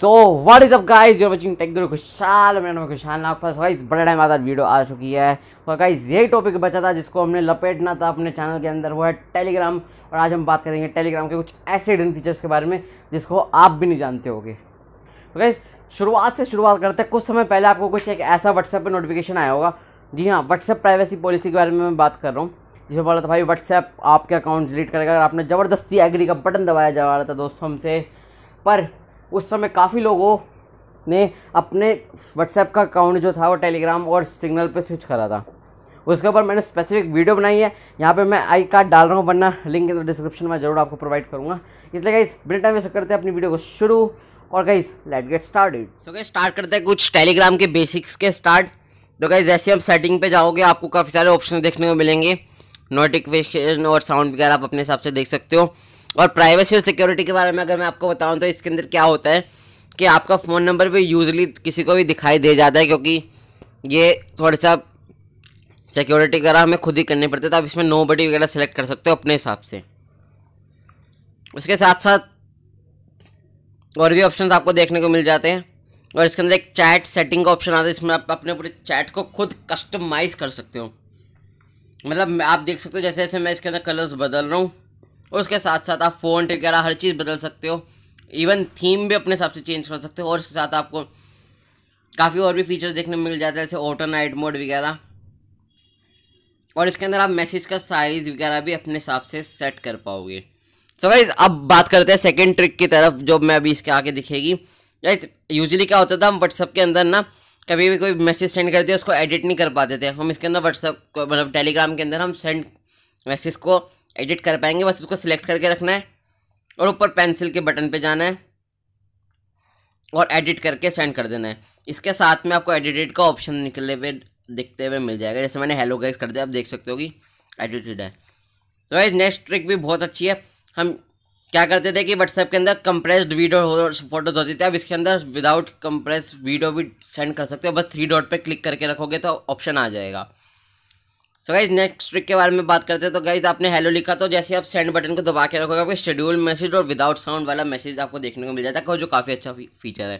so what is up guys you're watching tech दूर खुशहाल मेरा नाम खुशहाल नागपास गाइस बड़े टाइम बाद वीडियो आ चुकी है और गाइस यही टॉपिक बचा था जिसको हमने लपेटना था अपने चैनल के अंदर वो है टेलीग्राम और आज हम बात करेंगे टेलीग्राम के कुछ ऐसे हिडन फीचर्स के बारे में जिसको आप भी नहीं जानते होगे तो गाइस शुरुआत से शुरुआत करते कुछ समय पहले आपको कुछ एक ऐसा व्हाट्सएप पर नोटिफिकेशन आया होगा जी हाँ व्हाट्सएप प्राइवेसी पॉलिसी के बारे में मैं बात कर रहा हूँ जिसमें बोला था भाई व्हाट्सएप आपके अकाउंट डिलीट करेगा अगर आपने ज़बरदस्ती एग्री का बटन दबाया जा रहा था दोस्तों हमसे पर उस समय काफ़ी लोगों ने अपने व्हाट्सएप का अकाउंट जो था वो टेलीग्राम और सिग्नल पे स्विच करा था उसके ऊपर मैंने स्पेसिफिक वीडियो बनाई है यहाँ पे मैं आई कार्ड डाल रहा हूँ वरना लिंक डिस्क्रिप्शन में जरूर आपको प्रोवाइड करूँगा इसलिए गाइस बिना टाइम वैसे करते हैं अपनी वीडियो को शुरू और guys let get it so guys start करते हैं कुछ टेलीग्राम के बेसिक्स के स्टार्ट तो गाइस जैसे हम सेटिंग पे जाओगे आपको काफ़ी सारे ऑप्शन देखने को मिलेंगे नोटिफिकेशन और साउंड वगैरह आप अपने हिसाब से देख सकते हो और प्राइवेसी और सिक्योरिटी के बारे में अगर मैं आपको बताऊँ तो इसके अंदर क्या होता है कि आपका फ़ोन नंबर भी यूजली किसी को भी दिखाई दे जाता है क्योंकि ये थोड़ा सा सिक्योरिटी वगैरह हमें खुद ही करनी पड़ती है तो आप इसमें नो बडी वगैरह सेलेक्ट कर सकते हो अपने हिसाब से उसके साथ साथ और भी ऑप्शन आपको देखने को मिल जाते हैं और इसके अंदर एक चैट सेटिंग का ऑप्शन आता है इसमें आप अपने पूरे चैट को खुद कस्टमाइज़ कर सकते हो मतलब आप देख सकते हो जैसे जैसे मैं इसके अंदर कलर्स बदल रहा हूँ और उसके साथ साथ आप फ़ॉन्ट वगैरह हर चीज़ बदल सकते हो इवन थीम भी अपने हिसाब से चेंज कर सकते हो और उसके साथ आपको काफ़ी और भी फीचर्स देखने में मिल जाते हैं जैसे ऑटो नाइट मोड वगैरह और इसके अंदर आप मैसेज का साइज़ वगैरह भी अपने हिसाब से सेट कर पाओगे सो गाइज अब बात करते हैं सेकेंड ट्रिक की तरफ जो मैं अभी इसके आगे दिखेगी गाइज यूजली क्या होता था हम व्हाट्सअप के अंदर ना कभी भी कोई मैसेज सेंड करते हैं उसको एडिट नहीं कर पाते थे हम इसके अंदर व्हाट्सअप मतलब टेलीग्राम के अंदर हम सेंड वैसे इसको एडिट कर पाएंगे बस इसको सिलेक्ट करके रखना है और ऊपर पेंसिल के बटन पे जाना है और एडिट करके सेंड कर देना है इसके साथ में आपको एडिटेड का ऑप्शन निकले हुए दिखते हुए मिल जाएगा जैसे मैंने हेलो गाइस कर दिया आप देख सकते हो कि एडिटेड है तो वाइज नेक्स्ट ट्रिक भी बहुत अच्छी है हम क्या करते थे कि व्हाट्सएप के अंदर कंप्रेस्ड वीडियो फोटोज होती थी अब इसके अंदर विदाउट कंप्रेस वीडियो भी सेंड कर सकते हो बस थ्री डॉट पर क्लिक करके रखोगे तो ऑप्शन आ जाएगा सो गाइज नेक्स्ट ट्रिक के बारे में बात करते हैं तो गाइज आपने हेलो लिखा तो जैसे आप सेंड बटन को दबा के रखोगे आपको शेड्यूल मैसेज और विदाउट साउंड वाला मैसेज आपको देखने को मिल जाता है जो काफ़ी अच्छा फीचर है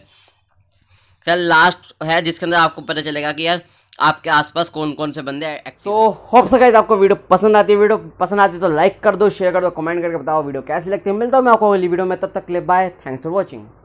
सर लास्ट है जिसके अंदर आपको पता चलेगा कि यार आपके आसपास कौन कौन से बंदे तो होप सका गाइज आपको वीडियो पसंद आती है वीडियो पसंद आती है तो लाइक कर दो शेयर कर दो कमेंट करके बताओ वीडियो कैसी लगती है मिलता हूँ मैं आपको अगली वीडियो में तब तक ले बाय थैंक्स फॉर वॉचिंग